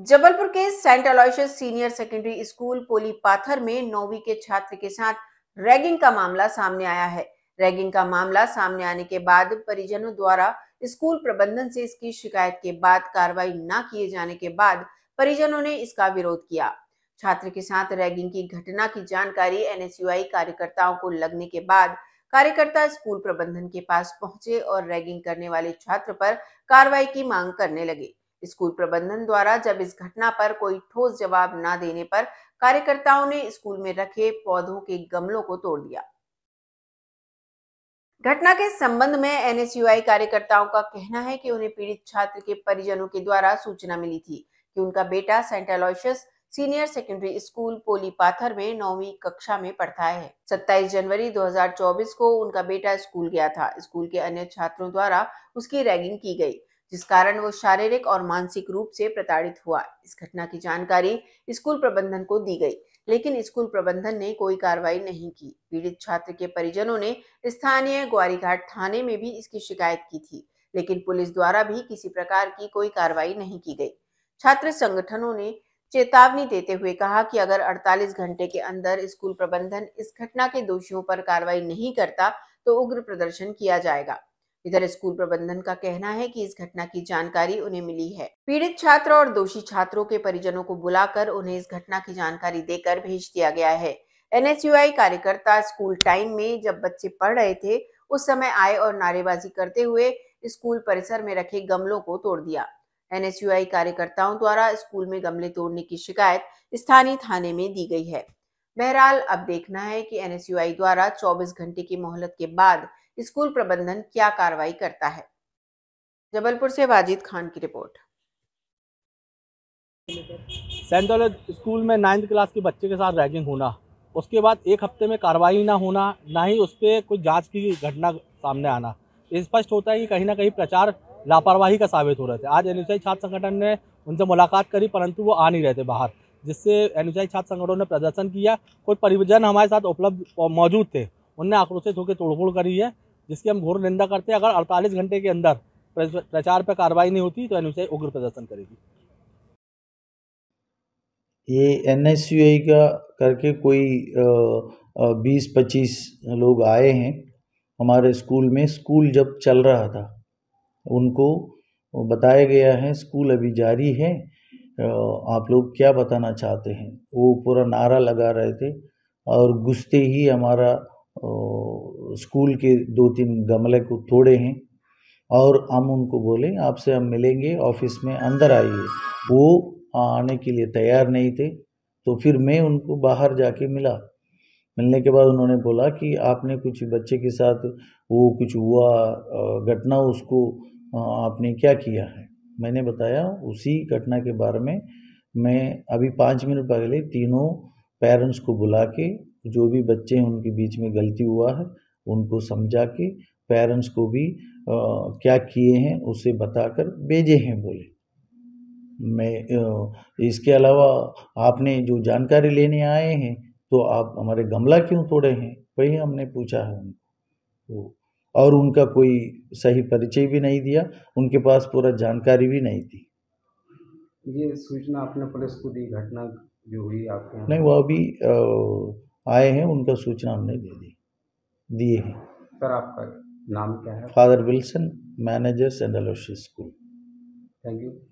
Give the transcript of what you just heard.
जबलपुर के saint Aloysius senior secondary school Poli Pathar में नौवीं के छात्र के साथ रैगिंग का मामला सामने आया है रैगिंग का मामला सामने आने के बाद परिजनों द्वारा स्कूल प्रबंधन से इसकी शिकायत के बाद कार्रवाई न किए जाने के बाद परिजनों ने इसका विरोध किया छात्र के साथ रैगिंग की घटना की जानकारी एनएसयूआई कार्यकर्ताओं को लगने के बाद कार्यकर्ता स्कूल प्रबंधन के पास पहुंचे और रैगिंग करने वाले छात्र पर कार्रवाई की मांग करने लगे स्कूल प्रबंधन द्वारा जब इस घटना पर कोई ठोस जवाब न देने पर कार्यकर्ताओं ने स्कूल में रखे पौधों के गमलों को तोड़ दिया घटना के संबंध में एनएसयूआई कार्यकर्ताओं का कहना है कि उन्हें पीड़ित छात्र के परिजनों के द्वारा सूचना मिली थी कि उनका बेटा saint Aloysius senior secondary school Poli Pathar में नौवी कक्षा में पढ़ता है 27 जनवरी 2024 को उनका बेटा स्कूल गया था स्कूल के अन्य छात्रों द्वारा उसकी रैगिंग की गई जिस कारण वो शारीरिक और मानसिक रूप से प्रताड़ित हुआ इस घटना की जानकारी स्कूल प्रबंधन को दी गई लेकिन स्कूल प्रबंधन ने कोई कार्रवाई नहीं की पीड़ित छात्र के परिजनों ने स्थानीय ग्वारीघाट थाने में भी इसकी शिकायत की थी लेकिन पुलिस द्वारा भी किसी प्रकार की कोई कार्रवाई नहीं की गई छात्र संगठनों ने चेतावनी देते हुए कहा कि अगर 48 घंटे के अंदर स्कूल प्रबंधन इस घटना के दोषियों पर कार्रवाई नहीं करता तो उग्र प्रदर्शन किया जाएगा इधर स्कूल प्रबंधन का कहना है कि इस घटना की जानकारी उन्हें मिली है पीड़ित छात्र और दोषी छात्रों के परिजनों को बुलाकर उन्हें इस घटना की जानकारी देकर भेज दिया गया है एन कार्यकर्ता स्कूल टाइम में जब बच्चे पढ़ रहे थे उस समय आए और नारेबाजी करते हुए स्कूल परिसर में रखे गमलों को तोड़ दिया एन कार्यकर्ताओं द्वारा स्कूल में गमले तोड़ने की शिकायत स्थानीय थाने में दी गई है बहरहाल अब देखना है कि एन द्वारा 24 घंटे की मोहलत के बाद स्कूल प्रबंधन क्या कार्रवाई करता है जबलपुर से वाजिद खान की रिपोर्ट स्कूल में नाइन्थ क्लास के बच्चे के साथ रैगिंग होना उसके बाद एक हफ्ते में कार्रवाई ना होना ना ही उस पर कुछ जाँच की घटना सामने आना स्पष्ट होता है कि कहीं ना कहीं प्रचार लापरवाही का साबित हो रहे थे आज एन छात्र संगठन ने उनसे मुलाकात करी परंतु वो आ नहीं रहे थे बाहर जिससे एन छात्र संगठनों ने प्रदर्शन किया कोई परिवजन हमारे साथ उपलब्ध मौजूद थे उनने आक्रोशित होकर तोड़फोड़ करी है जिसकी हम घोर निंदा करते हैं अगर अड़तालीस घंटे के अंदर प्रचार पर कार्रवाई नहीं होती तो एन उग्र प्रदर्शन करेगी ये एन का करके कोई बीस पच्चीस लोग आए हैं हमारे स्कूल में स्कूल जब चल रहा था उनको बताया गया है स्कूल अभी जारी है आप लोग क्या बताना चाहते हैं वो पूरा नारा लगा रहे थे और घुसते ही हमारा स्कूल के दो तीन गमले को तोड़े हैं और हम उनको बोले आपसे हम मिलेंगे ऑफिस में अंदर आइए वो आने के लिए तैयार नहीं थे तो फिर मैं उनको बाहर जाके मिला मिलने के बाद उन्होंने बोला कि आपने कुछ बच्चे के साथ वो कुछ हुआ घटना उसको आपने क्या किया है मैंने बताया उसी घटना के बारे में मैं अभी पाँच मिनट पहले तीनों पेरेंट्स को बुला के जो भी बच्चे हैं उनके बीच में गलती हुआ है उनको समझा के पेरेंट्स को भी आ, क्या किए हैं उसे बताकर भेजे हैं बोले मैं इसके अलावा आपने जो जानकारी लेने आए हैं तो आप हमारे गमला क्यों तोड़े हैं वही हमने पूछा है उनको तो और उनका कोई सही परिचय भी नहीं दिया उनके पास पूरा जानकारी भी नहीं थी ये सूचना आपने पुलिस को दी घटना जो हुई आपके नहीं वो अभी आए हैं उनका सूचना हमने दे दी दिए हैं सर आपका नाम क्या है father Wilson manager Aloysius school thank you